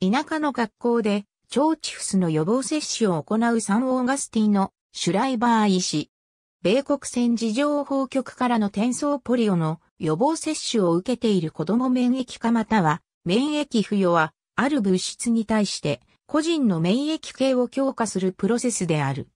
田舎の学校で、腸チフスの予防接種を行うサン・オーガスティのシュライバー医師。米国戦時情報局からの転送ポリオの予防接種を受けている子供免疫化または免疫付与はある物質に対して個人の免疫系を強化するプロセスである。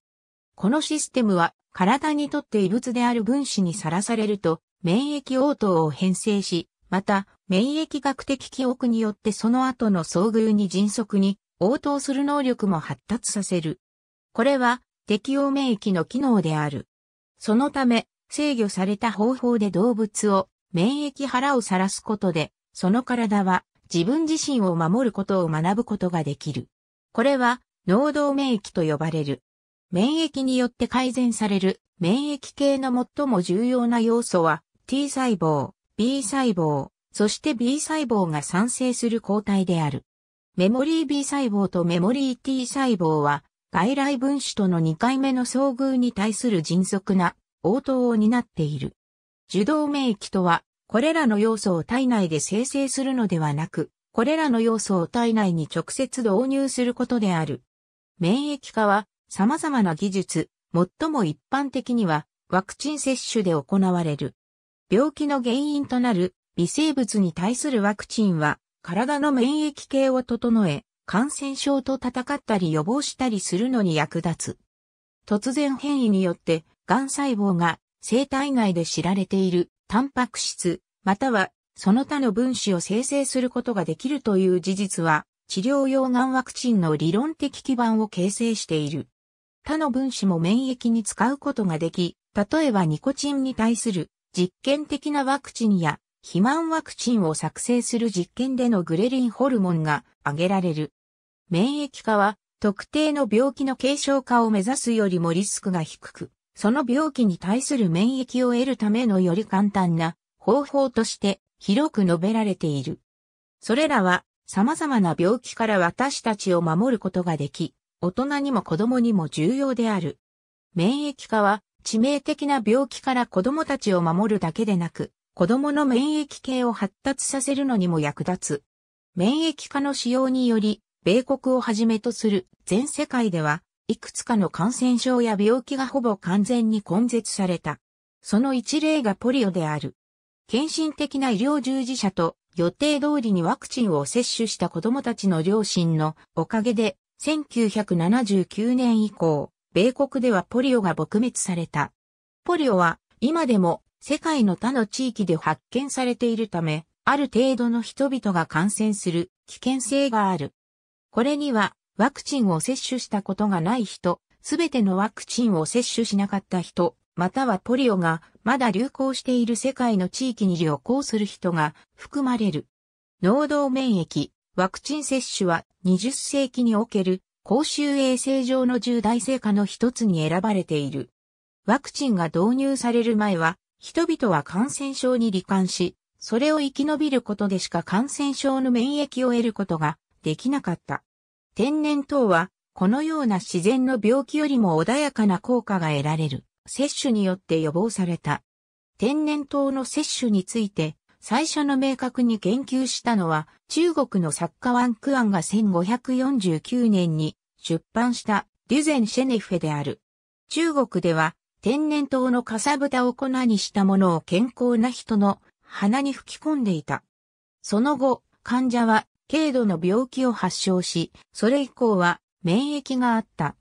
このシステムは体にとって異物である分子にさらされると免疫応答を変性しまた、免疫学的記憶によってその後の遭遇に迅速に応答する能力も発達させる。これは適応免疫の機能である。そのため、制御された方法で動物を免疫腹をさらすことで、その体は自分自身を守ることを学ぶことができる。これは、能動免疫と呼ばれる。免疫によって改善される免疫系の最も重要な要素は T 細胞。B 細胞、そして B 細胞が産生する抗体である。メモリー B 細胞とメモリー T 細胞は、外来分子との2回目の遭遇に対する迅速な応答を担っている。受動免疫とは、これらの要素を体内で生成するのではなく、これらの要素を体内に直接導入することである。免疫化は、様々な技術、最も一般的には、ワクチン接種で行われる。病気の原因となる微生物に対するワクチンは、体の免疫系を整え、感染症と戦ったり予防したりするのに役立つ。突然変異によって、癌細胞が生体内で知られているタンパク質、またはその他の分子を生成することができるという事実は、治療用がんワクチンの理論的基盤を形成している。他の分子も免疫に使うことができ、例えばニコチンに対する実験的なワクチンや肥満ワクチンを作成する実験でのグレリンホルモンが挙げられる。免疫化は特定の病気の軽症化を目指すよりもリスクが低く、その病気に対する免疫を得るためのより簡単な方法として広く述べられている。それらは様々な病気から私たちを守ることができ、大人にも子供にも重要である。免疫化は致命的な病気から子供たちを守るだけでなく、子供の免疫系を発達させるのにも役立つ。免疫化の使用により、米国をはじめとする全世界では、いくつかの感染症や病気がほぼ完全に根絶された。その一例がポリオである。献身的な医療従事者と予定通りにワクチンを接種した子供たちの両親のおかげで1979年以降、米国ではポリオが撲滅された。ポリオは今でも世界の他の地域で発見されているため、ある程度の人々が感染する危険性がある。これにはワクチンを接種したことがない人、すべてのワクチンを接種しなかった人、またはポリオがまだ流行している世界の地域に旅行する人が含まれる。能動免疫、ワクチン接種は20世紀における公衆衛生上の重大成果の一つに選ばれている。ワクチンが導入される前は、人々は感染症に罹患し、それを生き延びることでしか感染症の免疫を得ることができなかった。天然痘は、このような自然の病気よりも穏やかな効果が得られる。接種によって予防された。天然痘の接種について、最初の明確に言及したのは、中国の作家ワン・クアンが1549年に出版したデュゼン・シェネフェである。中国では、天然痘のかさぶたを粉にしたものを健康な人の鼻に吹き込んでいた。その後、患者は軽度の病気を発症し、それ以降は免疫があった。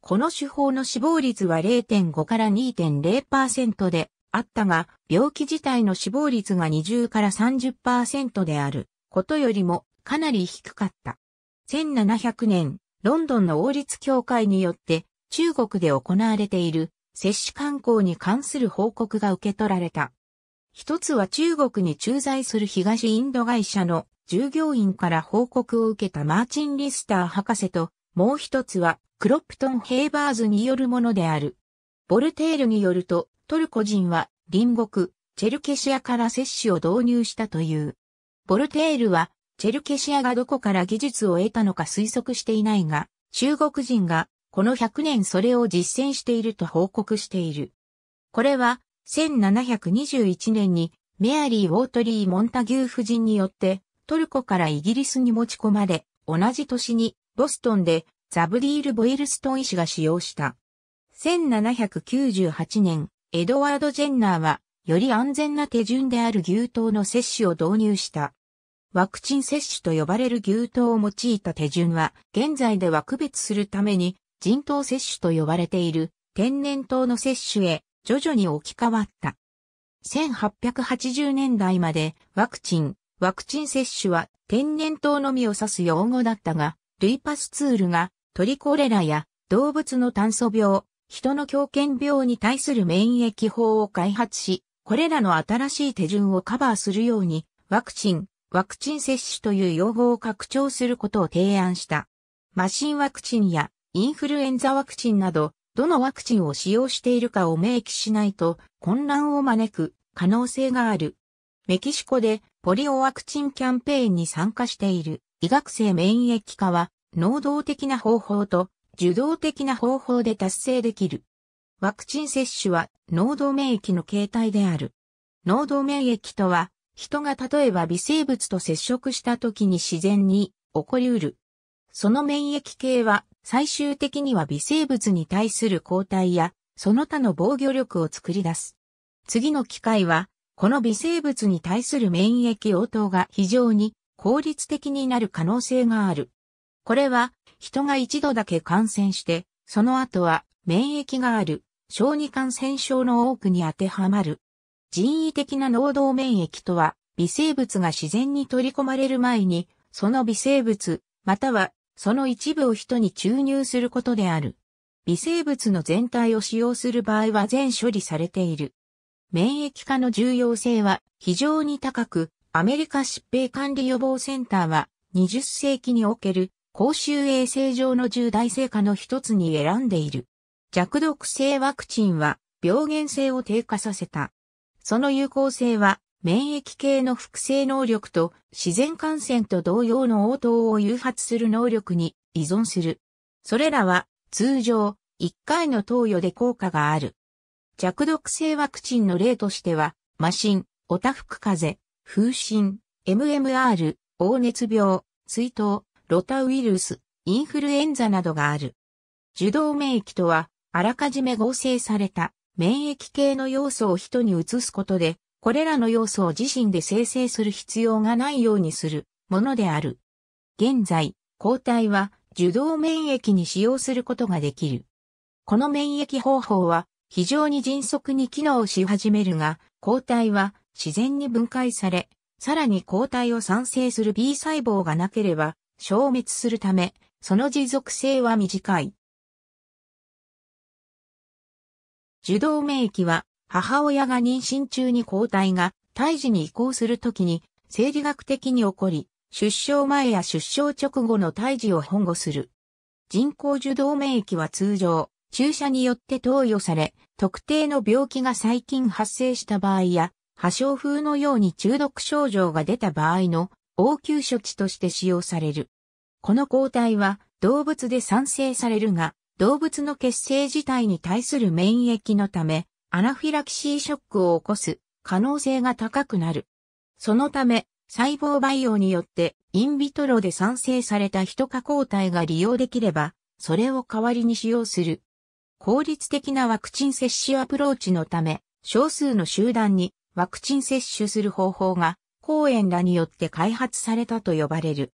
この手法の死亡率は0.5から2.0%で、あったが、病気自体の死亡率が20から30%であることよりもかなり低かった。1700年、ロンドンの王立協会によって中国で行われている接種観光に関する報告が受け取られた。一つは中国に駐在する東インド会社の従業員から報告を受けたマーチン・リスター博士と、もう一つはクロプトン・ヘイバーズによるものである。ボルテールによると、トルコ人は隣国、チェルケシアから摂取を導入したという。ボルテールは、チェルケシアがどこから技術を得たのか推測していないが、中国人がこの100年それを実践していると報告している。これは、1721年にメアリー・ウォートリー・モンタギュー夫人によってトルコからイギリスに持ち込まれ、同じ年にボストンでザブディール・ボイルストン医師が使用した。1798年、エドワード・ジェンナーは、より安全な手順である牛刀の接種を導入した。ワクチン接種と呼ばれる牛刀を用いた手順は、現在では区別するために、人刀接種と呼ばれている天然痘の接種へ徐々に置き換わった。1880年代までワクチン、ワクチン接種は天然痘のみを指す用語だったが、ルイパスツールがトリコレラや動物の炭素病、人の狂犬病に対する免疫法を開発し、これらの新しい手順をカバーするように、ワクチン、ワクチン接種という用語を拡張することを提案した。マシンワクチンやインフルエンザワクチンなど、どのワクチンを使用しているかを明記しないと混乱を招く可能性がある。メキシコでポリオワクチンキャンペーンに参加している医学生免疫科は能動的な方法と受動的な方法で達成できる。ワクチン接種は脳動免疫の形態である。脳動免疫とは、人が例えば微生物と接触した時に自然に起こりうる。その免疫系は最終的には微生物に対する抗体やその他の防御力を作り出す。次の機会は、この微生物に対する免疫応答が非常に効率的になる可能性がある。これは、人が一度だけ感染して、その後は免疫がある、小児感染症の多くに当てはまる。人為的な能動免疫とは、微生物が自然に取り込まれる前に、その微生物、またはその一部を人に注入することである。微生物の全体を使用する場合は全処理されている。免疫化の重要性は非常に高く、アメリカ疾病管理予防センターは20世紀における公衆衛生上の重大成果の一つに選んでいる。弱毒性ワクチンは病原性を低下させた。その有効性は免疫系の複製能力と自然感染と同様の応答を誘発する能力に依存する。それらは通常1回の投与で効果がある。弱毒性ワクチンの例としては、麻疹、オタフク風邪、風疹、MMR、黄熱病、水筒、ロタウイルス、インフルエンザなどがある。受動免疫とは、あらかじめ合成された免疫系の要素を人に移すことで、これらの要素を自身で生成する必要がないようにするものである。現在、抗体は受動免疫に使用することができる。この免疫方法は非常に迅速に機能し始めるが、抗体は自然に分解され、さらに抗体を産生する B 細胞がなければ、消滅するため、その持続性は短い。受動免疫は、母親が妊娠中に抗体が胎児に移行するときに、生理学的に起こり、出生前や出生直後の胎児を保護する。人工受動免疫は通常、注射によって投与され、特定の病気が最近発生した場合や、破傷風のように中毒症状が出た場合の応急処置として使用される。この抗体は動物で産生されるが、動物の血清自体に対する免疫のため、アナフィラキシーショックを起こす可能性が高くなる。そのため、細胞培養によってインビトロで産生された人化抗体が利用できれば、それを代わりに使用する。効率的なワクチン接種アプローチのため、少数の集団にワクチン接種する方法が、講演らによって開発されたと呼ばれる。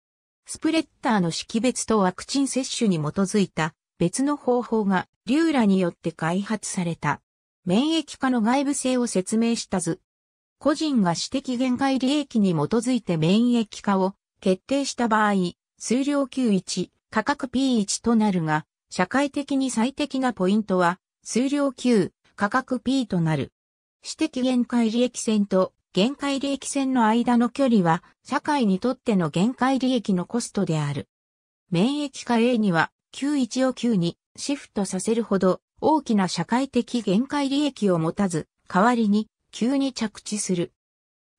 スプレッターの識別とワクチン接種に基づいた別の方法がリューラによって開発された。免疫化の外部性を説明した図。個人が私的限界利益に基づいて免疫化を決定した場合、数量 Q1、価格 P1 となるが、社会的に最適なポイントは、数量 Q、価格 P となる。私的限界利益線と限界利益線の間の距離は、社会にとっての限界利益のコストである。免疫化 A には、Q1 を Q にシフトさせるほど、大きな社会的限界利益を持たず、代わりに、Q に着地する。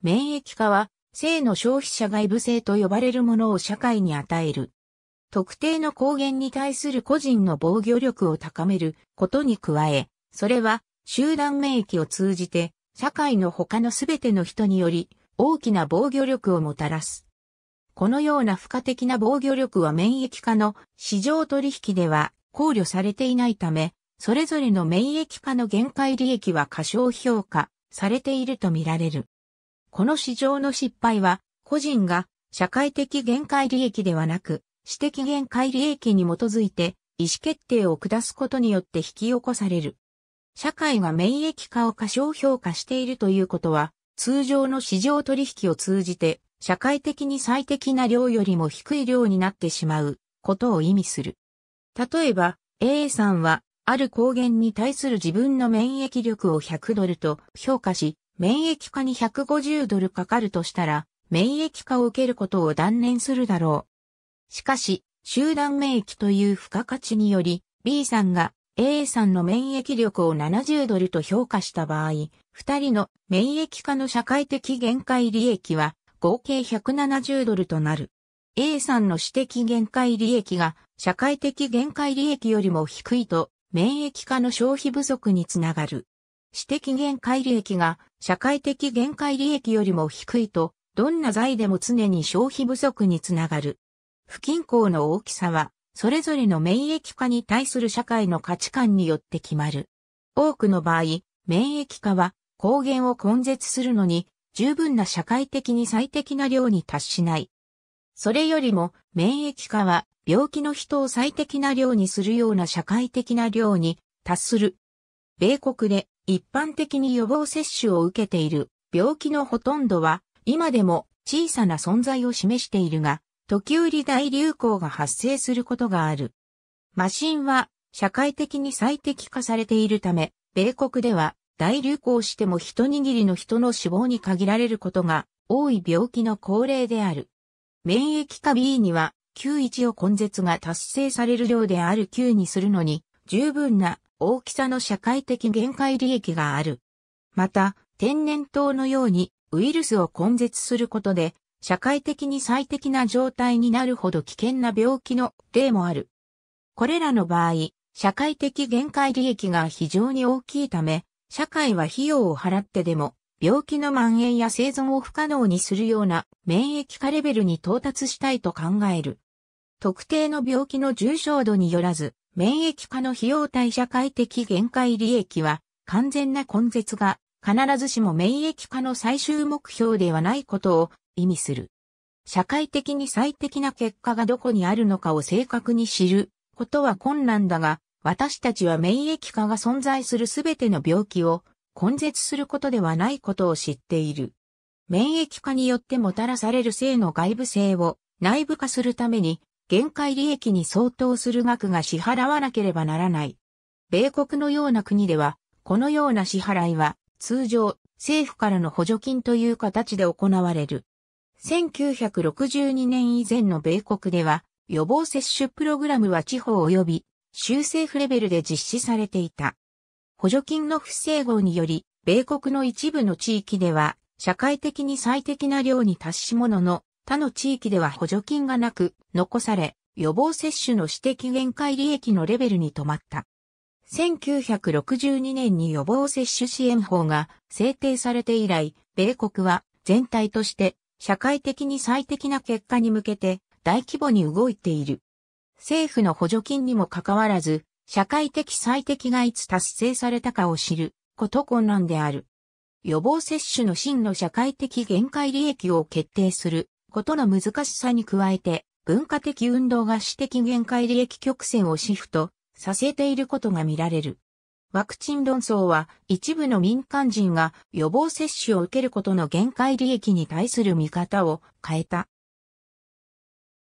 免疫化は、性の消費者外部性と呼ばれるものを社会に与える。特定の抗原に対する個人の防御力を高めることに加え、それは集団免疫を通じて社会の他のすべての人により大きな防御力をもたらす。このような付加的な防御力は免疫化の市場取引では考慮されていないため、それぞれの免疫化の限界利益は過小評価されているとみられる。この市場の失敗は、個人が社会的限界利益ではなく、私的限界利益に基づいて意思決定を下すことによって引き起こされる。社会が免疫化を過小評価しているということは、通常の市場取引を通じて、社会的に最適な量よりも低い量になってしまうことを意味する。例えば、A さんは、ある抗原に対する自分の免疫力を100ドルと評価し、免疫化に150ドルかかるとしたら、免疫化を受けることを断念するだろう。しかし、集団免疫という付加価値により、B さんが A さんの免疫力を70ドルと評価した場合、二人の免疫化の社会的限界利益は合計170ドルとなる。A さんの私的限界利益が社会的限界利益よりも低いと免疫化の消費不足につながる。私的限界利益が社会的限界利益よりも低いとどんな財でも常に消費不足につながる。不均衡の大きさはそれぞれの免疫化に対する社会の価値観によって決まる。多くの場合、免疫化は抗原を根絶するのに十分な社会的に最適な量に達しない。それよりも免疫化は病気の人を最適な量にするような社会的な量に達する。米国で一般的に予防接種を受けている病気のほとんどは今でも小さな存在を示しているが、時売大流行が発生することがある。マシンは社会的に最適化されているため、米国では大流行しても一握りの人の死亡に限られることが多い病気の高齢である。免疫化 B には9 1を根絶が達成される量である9にするのに十分な大きさの社会的限界利益がある。また、天然痘のようにウイルスを根絶することで社会的に最適な状態になるほど危険な病気の例もある。これらの場合、社会的限界利益が非常に大きいため、社会は費用を払ってでも、病気の蔓延や生存を不可能にするような免疫化レベルに到達したいと考える。特定の病気の重症度によらず、免疫化の費用対社会的限界利益は、完全な根絶が、必ずしも免疫化の最終目標ではないことを意味する。社会的に最適な結果がどこにあるのかを正確に知ることは困難だが、私たちは免疫化が存在するすべての病気を根絶することではないことを知っている。免疫化によってもたらされる性の外部性を内部化するために、限界利益に相当する額が支払わなければならない。米国のような国では、このような支払いは通常政府からの補助金という形で行われる。1962年以前の米国では、予防接種プログラムは地方及び州政府レベルで実施されていた。補助金の不整合により、米国の一部の地域では、社会的に最適な量に達しものの、他の地域では補助金がなく、残され、予防接種の指摘限界利益のレベルに止まった。1962年に予防接種支援法が制定されて以来、米国は全体として社会的に最適な結果に向けて大規模に動いている。政府の補助金にもかかわらず、社会的最適がいつ達成されたかを知ること困難である。予防接種の真の社会的限界利益を決定することの難しさに加えて、文化的運動が私的限界利益曲線をシフトさせていることが見られる。ワクチン論争は一部の民間人が予防接種を受けることの限界利益に対する見方を変えた。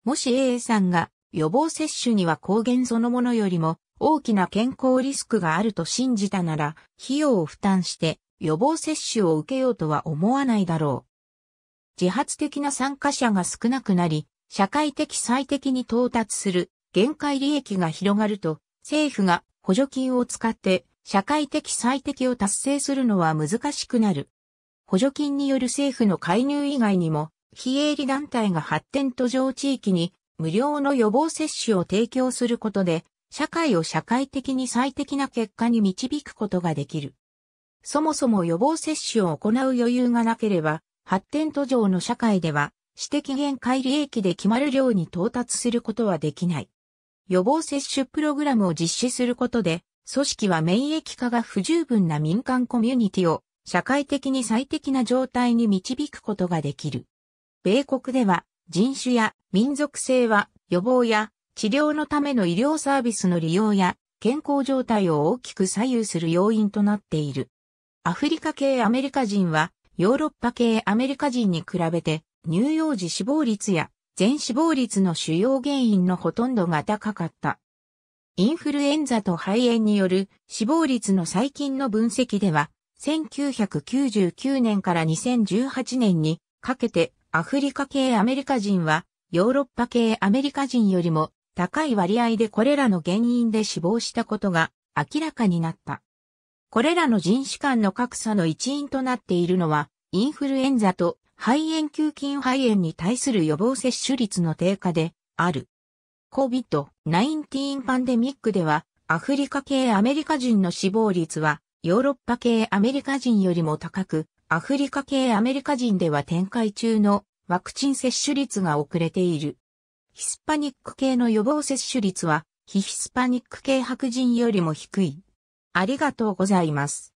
もし A さんが予防接種には抗原そのものよりも大きな健康リスクがあると信じたなら費用を負担して予防接種を受けようとは思わないだろう。自発的な参加者が少なくなり、社会的最適に到達する限界利益が広がると、政府が補助金を使って社会的最適を達成するのは難しくなる。補助金による政府の介入以外にも、非営利団体が発展途上地域に無料の予防接種を提供することで、社会を社会的に最適な結果に導くことができる。そもそも予防接種を行う余裕がなければ、発展途上の社会では、私的限界利益で決まる量に到達することはできない。予防接種プログラムを実施することで、組織は免疫化が不十分な民間コミュニティを社会的に最適な状態に導くことができる。米国では人種や民族性は予防や治療のための医療サービスの利用や健康状態を大きく左右する要因となっている。アフリカ系アメリカ人はヨーロッパ系アメリカ人に比べて乳幼児死亡率や全死亡率の主要原因のほとんどが高かった。インフルエンザと肺炎による死亡率の最近の分析では、1999年から2018年にかけてアフリカ系アメリカ人はヨーロッパ系アメリカ人よりも高い割合でこれらの原因で死亡したことが明らかになった。これらの人種間の格差の一因となっているのは、インフルエンザと肺炎球菌肺炎に対する予防接種率の低下である。COVID-19 パンデミックでは、アフリカ系アメリカ人の死亡率は、ヨーロッパ系アメリカ人よりも高く、アフリカ系アメリカ人では展開中のワクチン接種率が遅れている。ヒスパニック系の予防接種率は、非ヒスパニック系白人よりも低い。ありがとうございます。